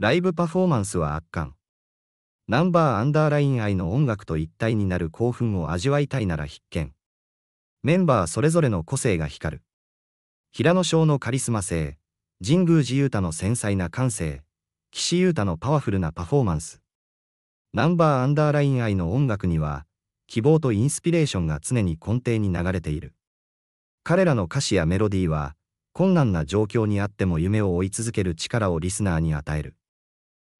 ライブパフォーマンスは圧巻。ナンバーアンダーライン愛の音楽と一体になる興奮を味わいたいなら必見。メンバーそれぞれの個性が光る。平野翔のカリスマ性、神宮寺勇太の繊細な感性、岸優太のパワフルなパフォーマンス。ナンバーアンダーライン愛の音楽には、希望とインスピレーションが常に根底に流れている。彼らの歌詞やメロディーは、困難な状況にあっても夢を追い続ける力をリスナーに与える。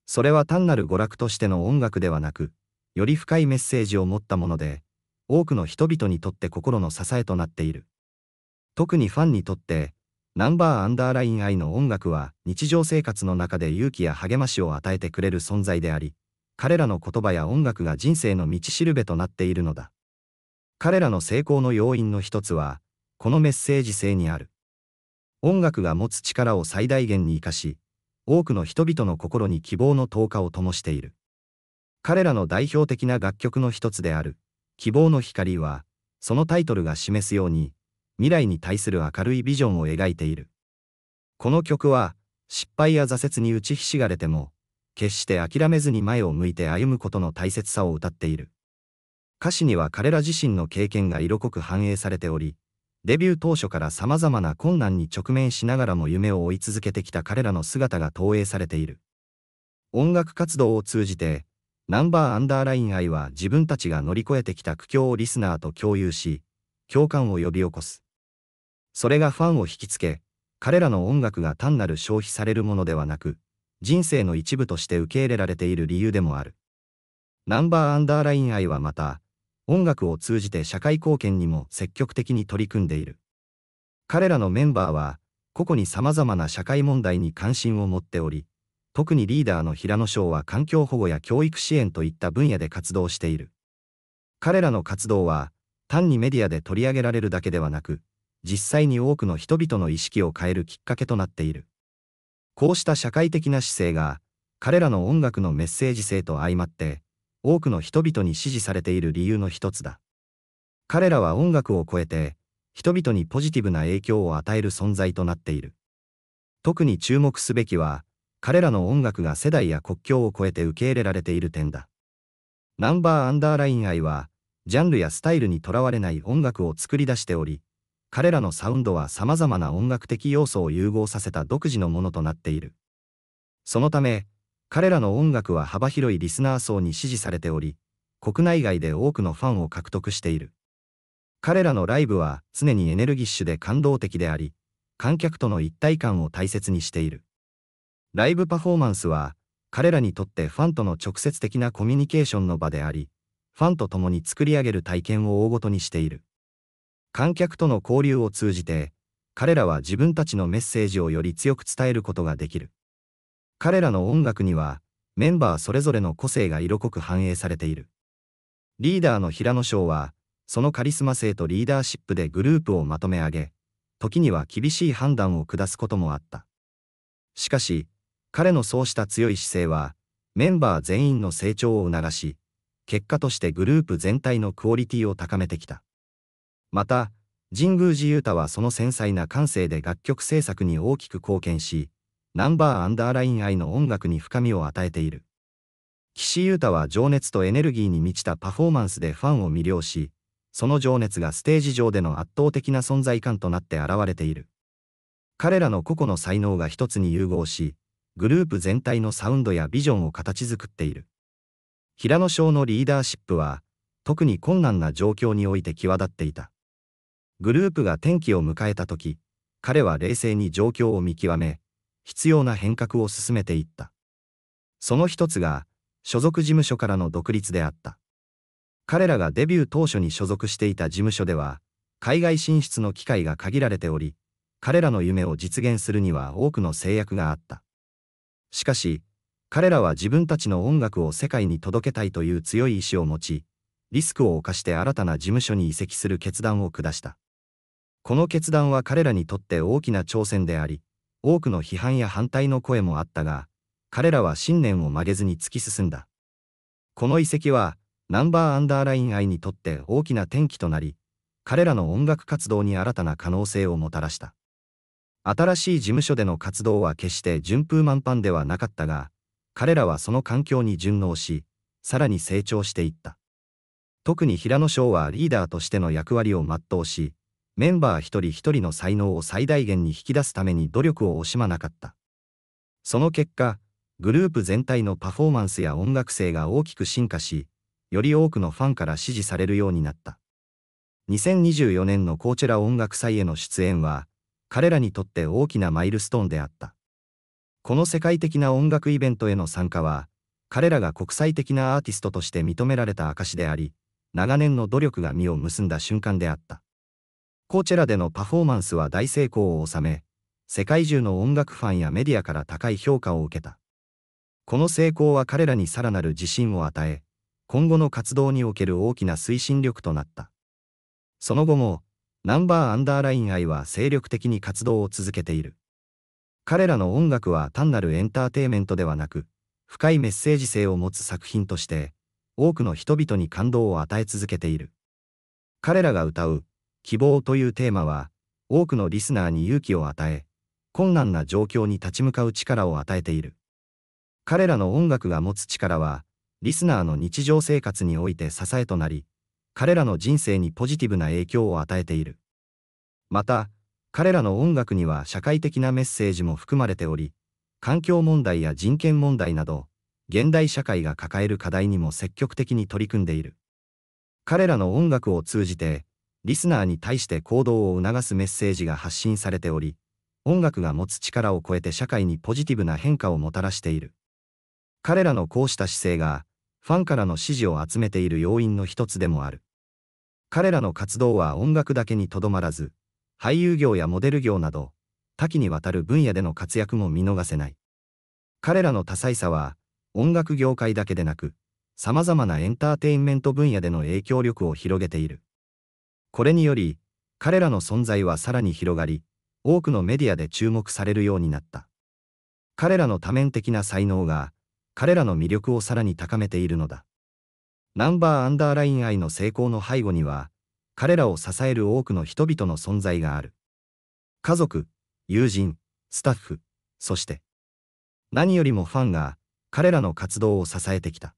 それは単なる娯楽としての音楽ではなく、より深いメッセージを持ったもので、多くの人々にとって心の支えとなっている。特にファンにとって、ナンバーアンダーライン愛の音楽は日常生活の中で勇気や励ましを与えてくれる存在であり、彼らの言葉や音楽が人生の道しるべとなっているのだ。彼らの成功の要因の一つは、このメッセージ性にある。音楽が持つ力を最大限に活かし、多くの人々の心に希望の灯火を灯している。彼らの代表的な楽曲の一つである、希望の光は、そのタイトルが示すように、未来に対する明るいビジョンを描いている。この曲は、失敗や挫折に打ちひしがれても、決して諦めずに前を向いて歩むことの大切さを歌っている。歌詞には彼ら自身の経験が色濃く反映されており、デビュー当初から様々な困難に直面しながらも夢を追い続けてきた彼らの姿が投影されている。音楽活動を通じて、ナンバーアンダーライン愛は自分たちが乗り越えてきた苦境をリスナーと共有し、共感を呼び起こす。それがファンを引きつけ、彼らの音楽が単なる消費されるものではなく、人生の一部として受け入れられている理由でもある。ナンバーアンダーライン愛はまた、音楽を通じて社会貢献にも積極的に取り組んでいる。彼らのメンバーは、個々に様々な社会問題に関心を持っており、特にリーダーの平野翔は環境保護や教育支援といった分野で活動している。彼らの活動は、単にメディアで取り上げられるだけではなく、実際に多くの人々の意識を変えるきっかけとなっている。こうした社会的な姿勢が、彼らの音楽のメッセージ性と相まって、多くの人々に支持されている理由の一つだ。彼らは音楽を超えて、人々にポジティブな影響を与える存在となっている。特に注目すべきは、彼らの音楽が世代や国境を超えて受け入れられている点だ。ナンバーアンダーライン愛は、ジャンルやスタイルにとらわれない音楽を作り出しており、彼らのサウンドは様々な音楽的要素を融合させた独自のものとなっている。そのため、彼らの音楽は幅広いリスナー層に支持されており、国内外で多くのファンを獲得している。彼らのライブは常にエネルギッシュで感動的であり、観客との一体感を大切にしている。ライブパフォーマンスは、彼らにとってファンとの直接的なコミュニケーションの場であり、ファンと共に作り上げる体験を大ごとにしている。観客との交流を通じて、彼らは自分たちのメッセージをより強く伝えることができる。彼らの音楽には、メンバーそれぞれの個性が色濃く反映されている。リーダーの平野翔は、そのカリスマ性とリーダーシップでグループをまとめ上げ、時には厳しい判断を下すこともあった。しかし、彼のそうした強い姿勢は、メンバー全員の成長を促し、結果としてグループ全体のクオリティを高めてきた。また、神宮寺雄太はその繊細な感性で楽曲制作に大きく貢献し、ナンバーアンダーライン愛の音楽に深みを与えている。岸優太は情熱とエネルギーに満ちたパフォーマンスでファンを魅了し、その情熱がステージ上での圧倒的な存在感となって現れている。彼らの個々の才能が一つに融合し、グループ全体のサウンドやビジョンを形作っている。平野翔のリーダーシップは、特に困難な状況において際立っていた。グループが転機を迎えた時、彼は冷静に状況を見極め、必要な変革を進めていった。その一つが、所属事務所からの独立であった。彼らがデビュー当初に所属していた事務所では、海外進出の機会が限られており、彼らの夢を実現するには多くの制約があった。しかし、彼らは自分たちの音楽を世界に届けたいという強い意志を持ち、リスクを冒して新たな事務所に移籍する決断を下した。この決断は彼らにとって大きな挑戦であり、多くの批判や反対の声もあったが、彼らは信念を曲げずに突き進んだ。この遺跡は、ナンバーアンダーライン愛にとって大きな転機となり、彼らの音楽活動に新たな可能性をもたらした。新しい事務所での活動は決して順風満帆ではなかったが、彼らはその環境に順応し、さらに成長していった。特に平野翔はリーダーとしての役割を全うし、メンバー一人一人の才能を最大限に引き出すために努力を惜しまなかった。その結果、グループ全体のパフォーマンスや音楽性が大きく進化し、より多くのファンから支持されるようになった。2024年のコーチェラ音楽祭への出演は、彼らにとって大きなマイルストーンであった。この世界的な音楽イベントへの参加は、彼らが国際的なアーティストとして認められた証であり、長年の努力が実を結んだ瞬間であった。コーチェラでのパフォーマンスは大成功を収め、世界中の音楽ファンやメディアから高い評価を受けた。この成功は彼らにさらなる自信を与え、今後の活動における大きな推進力となった。その後も、ナンバーアンダーライン愛は精力的に活動を続けている。彼らの音楽は単なるエンターテイメントではなく、深いメッセージ性を持つ作品として、多くの人々に感動を与え続けている。彼らが歌う希望というテーマは、多くのリスナーに勇気を与え、困難な状況に立ち向かう力を与えている。彼らの音楽が持つ力は、リスナーの日常生活において支えとなり、彼らの人生にポジティブな影響を与えている。また、彼らの音楽には社会的なメッセージも含まれており、環境問題や人権問題など、現代社会が抱える課題にも積極的に取り組んでいる。彼らの音楽を通じて、リスナーに対して行動を促すメッセージが発信されており、音楽が持つ力を超えて社会にポジティブな変化をもたらしている。彼らのこうした姿勢が、ファンからの支持を集めている要因の一つでもある。彼らの活動は音楽だけにとどまらず、俳優業やモデル業など、多岐にわたる分野での活躍も見逃せない。彼らの多彩さは、音楽業界だけでなく、様々なエンターテインメント分野での影響力を広げている。これにより、彼らの存在はさらに広がり、多くのメディアで注目されるようになった。彼らの多面的な才能が、彼らの魅力をさらに高めているのだ。ナンバーアンダーライン愛の成功の背後には、彼らを支える多くの人々の存在がある。家族、友人、スタッフ、そして、何よりもファンが、彼らの活動を支えてきた。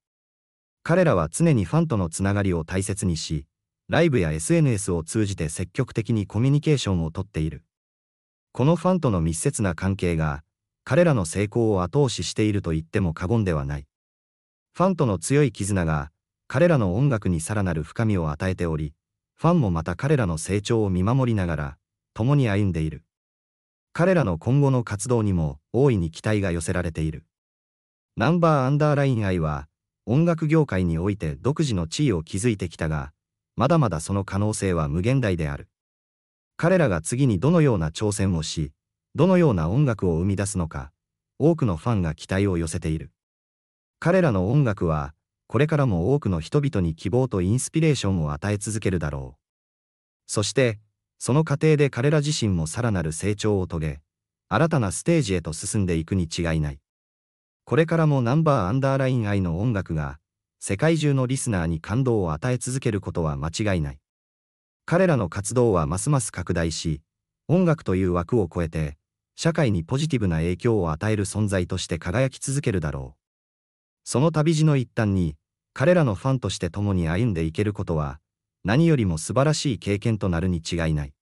彼らは常にファンとのつながりを大切にし、ライブや SNS を通じて積極的にコミュニケーションをとっている。このファンとの密接な関係が、彼らの成功を後押ししていると言っても過言ではない。ファンとの強い絆が、彼らの音楽にさらなる深みを与えており、ファンもまた彼らの成長を見守りながら、共に歩んでいる。彼らの今後の活動にも大いに期待が寄せられている。ナンバーアンダーライン愛は、音楽業界において独自の地位を築いてきたが、まだまだその可能性は無限大である。彼らが次にどのような挑戦をし、どのような音楽を生み出すのか、多くのファンが期待を寄せている。彼らの音楽は、これからも多くの人々に希望とインスピレーションを与え続けるだろう。そして、その過程で彼ら自身もさらなる成長を遂げ、新たなステージへと進んでいくに違いない。これからもナンバーアンダーライン愛の音楽が、世界中のリスナーに感動を与え続けることは間違いない。彼らの活動はますます拡大し、音楽という枠を超えて、社会にポジティブな影響を与える存在として輝き続けるだろう。その旅路の一端に、彼らのファンとして共に歩んでいけることは、何よりも素晴らしい経験となるに違いない。